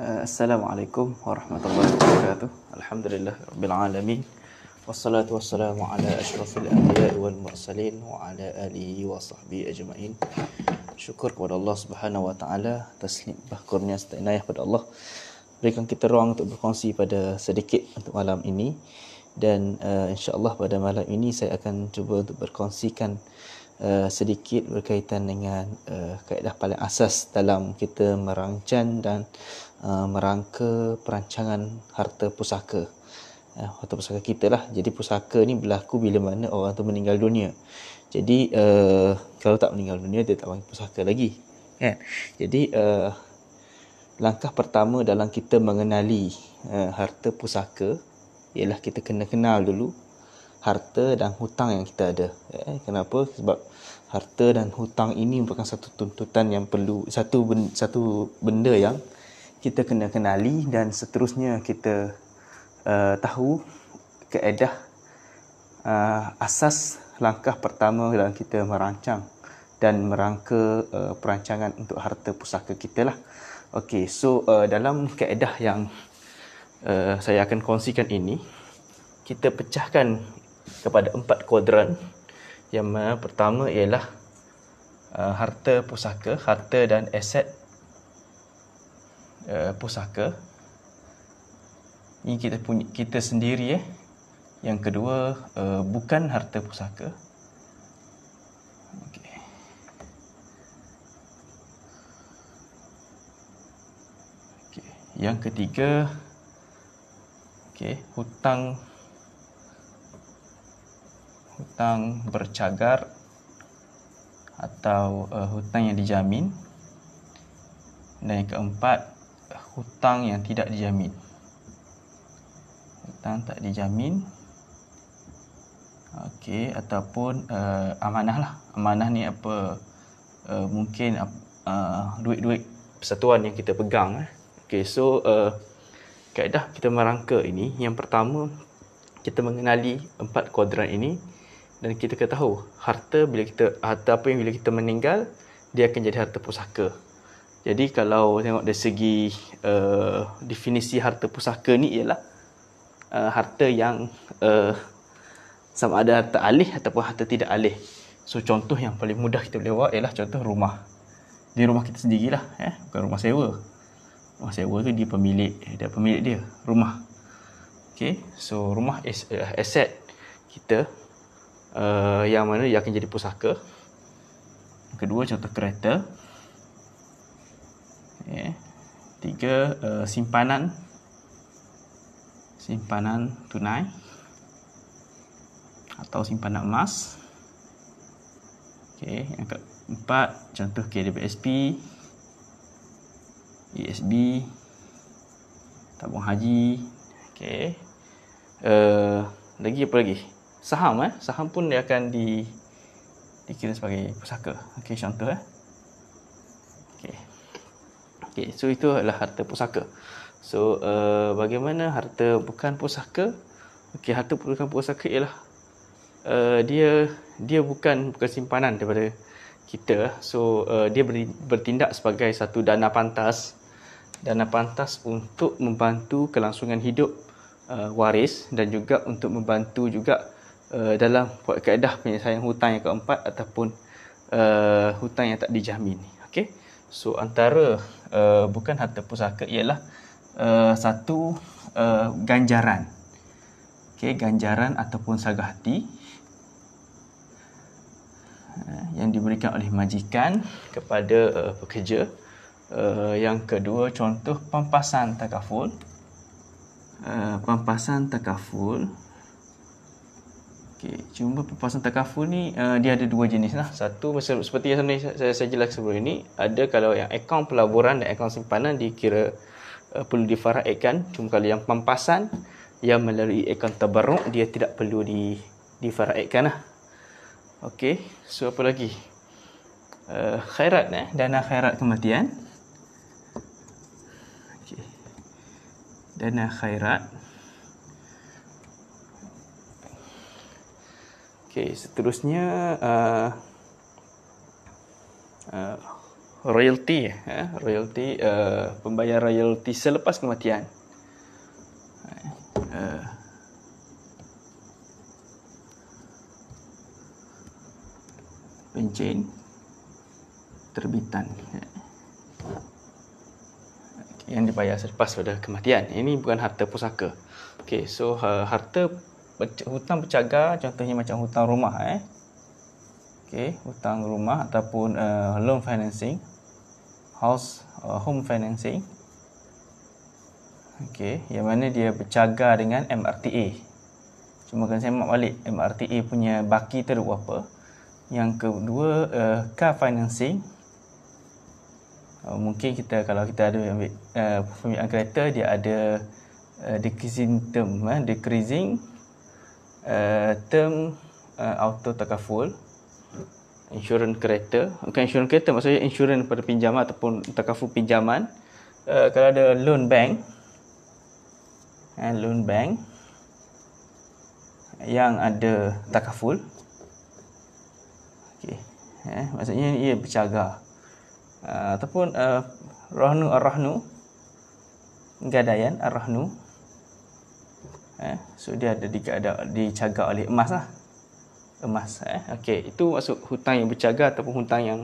Eh, Assalamualaikum warahmatullahi wabarakatuh. Alhamdulillah rabbil alamin. Wassalatu wassalamu ala asyrafil anbiya wal mursalin wa ala alihi wa sahbihi ajma'in. Syukur kepada Allah Subhanahu wa taala atas limpah kurnia serta Allah. Berikan kita ruang untuk berkongsi pada sedikit untuk malam ini dan uh, insyaallah pada malam ini saya akan cuba untuk berkongsikan Uh, sedikit berkaitan dengan uh, kaedah paling asas dalam kita merancang dan Uh, merangka perancangan harta pusaka uh, harta pusaka kita lah jadi pusaka ni berlaku bila mana orang tu meninggal dunia jadi uh, kalau tak meninggal dunia dia tak panggil pusaka lagi kan jadi uh, langkah pertama dalam kita mengenali uh, harta pusaka ialah kita kena kenal dulu harta dan hutang yang kita ada eh, kenapa sebab harta dan hutang ini merupakan satu tuntutan yang perlu satu satu benda yang kita kena kenali dan seterusnya kita uh, tahu keedah uh, asas langkah pertama dalam kita merancang dan merangka uh, perancangan untuk harta pusaka kita lah. Okey, so uh, dalam keedah yang uh, saya akan kongsikan ini, kita pecahkan kepada empat kodran. Yang pertama ialah uh, harta pusaka, harta dan aset uh, pusaka. Ini kita punya kita sendiri eh. Yang kedua uh, bukan harta pusaka. Okey. Okey, yang ketiga okey, hutang hutang bercagar atau uh, hutang yang dijamin dan yang keempat hutang yang tidak dijamin hutang tak dijamin okey ataupun uh, amanah lah amanah ni apa uh, mungkin uh, duit-duit persatuan yang kita pegang eh okey so uh, kaedah kita merangka ini yang pertama kita mengenali empat kuadran ini dan kita ketahui harta bila kita harta apa yang bila kita meninggal dia akan jadi harta pusaka jadi kalau tengok dari segi uh, definisi harta pusaka ni ialah uh, harta yang uh, sama ada harta alih ataupun harta tidak alih. So contoh yang paling mudah kita boleh buat ialah contoh rumah. Di rumah kita sendirilah eh bukan rumah sewa. Rumah sewa tu dia pemilik, dia pemilik dia rumah. Okay, so rumah is uh, aset kita uh, yang mana dia akan jadi pusaka. Kedua contoh kereta, Okay. Tiga, uh, simpanan. Simpanan tunai. Atau simpanan emas. Okey, Yang keempat, contoh KDBSP, ESB. Tabung haji. Okey, Uh, lagi apa lagi? Saham eh. Saham pun dia akan di dikira sebagai pusaka. Okey, contoh eh. Okay, so itu adalah harta pusaka. So uh, bagaimana harta bukan pusaka? Okay, harta bukan pusaka ialah uh, dia dia bukan bukan simpanan daripada kita. So uh, dia ber, bertindak sebagai satu dana pantas dana pantas untuk membantu kelangsungan hidup uh, waris dan juga untuk membantu juga uh, dalam kaedah penyelesaian hutang yang keempat ataupun uh, hutang yang tak dijamin. Okay. So antara uh, bukan harta pusaka ialah uh, satu uh, ganjaran. Okey, ganjaran ataupun sagahti yang diberikan oleh majikan kepada uh, pekerja uh, yang kedua contoh pampasan takaful uh, pampasan takaful Okey, cuma perpasan takaful ni uh, dia ada dua jenis lah. Satu seperti yang saya, saya, saya jelaskan sebelum ini, ada kalau yang akaun pelaburan dan akaun simpanan dikira uh, perlu difaraidkan. Cuma kalau yang pampasan yang melalui akaun tabarruk dia tidak perlu di difaraidkan lah. Okey, so apa lagi? Uh, khairat eh, dana khairat kematian. Okey. Dana khairat. Okay. Okey, seterusnya uh, uh, royalty eh? royalty uh, pembayaran royalty selepas kematian. Uh, pencen terbitan eh. yang dibayar selepas pada kematian. Ini bukan harta pusaka. Okey, so uh, harta hutang bercagar contohnya macam hutang rumah eh. Okey, hutang rumah ataupun uh, loan financing. House uh, home financing. Okey, yang mana dia bercagar dengan MRTA. Cuma kan saya mak balik MRTA punya baki teruk apa. Yang kedua uh, car financing. Uh, mungkin kita kalau kita ada ambil uh, pemilikan kereta dia ada uh, decreasing term eh, decreasing Uh, term uh, auto takaful insurans kereta okay insurans kereta maksudnya insurans pada pinjaman ataupun takaful pinjaman uh, kalau ada loan bank and uh, loan bank yang ada takaful okay, eh uh, maksudnya ia bercaga uh, ataupun uh, rahnu ar-rahnu gadaian ar-rahnu eh so dia ada dicaga dicaga oleh emas lah emas eh okey itu maksud hutang yang bercaga ataupun hutang yang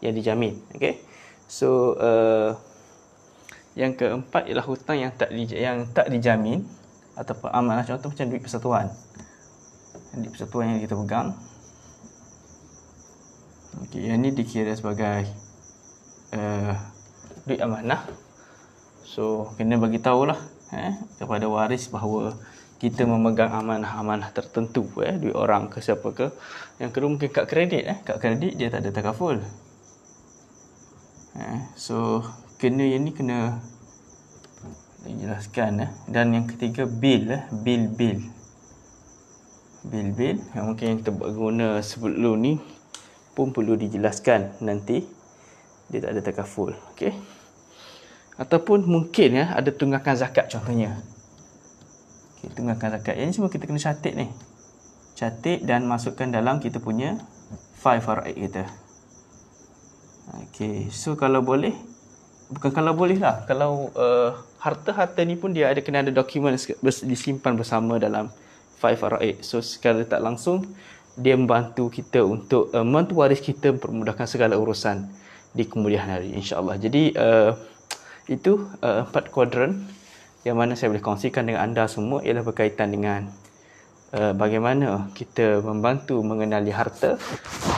yang dijamin okey so uh, yang keempat ialah hutang yang tak di, yang tak dijamin ataupun amanah contoh macam duit persatuan duit persatuan yang kita pegang okey yang ni dikira sebagai uh, duit amanah so kena bagi tahulah eh kepada waris bahawa kita memegang amanah-amanah tertentu eh duit orang ke siapa ke yang kedua mungkin kad kredit eh kad kredit dia tak ada takaful eh so kena yang ni kena dijelaskan eh dan yang ketiga bil eh bil bil bil bil yang mungkin yang kita guna sebelum ni pun perlu dijelaskan nanti dia tak ada takaful okey ataupun mungkin ya ada tunggakan zakat contohnya Okey, tunggakan zakat. Ini semua kita kena catik ni. catik dan masukkan dalam kita punya five faraid kita. Okay, so kalau boleh bukan kalau boleh lah. Kalau uh, harta-harta ni pun dia ada kena ada dokumen disimpan bersama dalam five faraid. So secara tak langsung dia membantu kita untuk uh, membantu waris kita mempermudahkan segala urusan di kemudian hari insya-Allah. Jadi uh, itu uh, empat kuadran yang mana saya boleh kongsikan dengan anda semua ialah berkaitan dengan uh, bagaimana kita membantu mengenali harta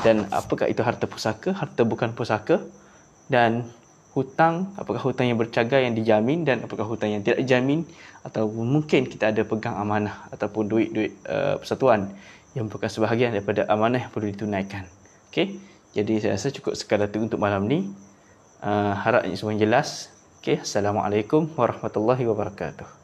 dan apakah itu harta pusaka, harta bukan pusaka dan hutang, apakah hutang yang bercagai yang dijamin dan apakah hutang yang tidak dijamin atau mungkin kita ada pegang amanah ataupun duit-duit uh, persatuan yang bukan sebahagian daripada amanah yang perlu ditunaikan. Okay, Jadi saya rasa cukup sekadar itu untuk malam ni. Uh, eh, harap semua jelas. Okey, assalamualaikum warahmatullahi wabarakatuh.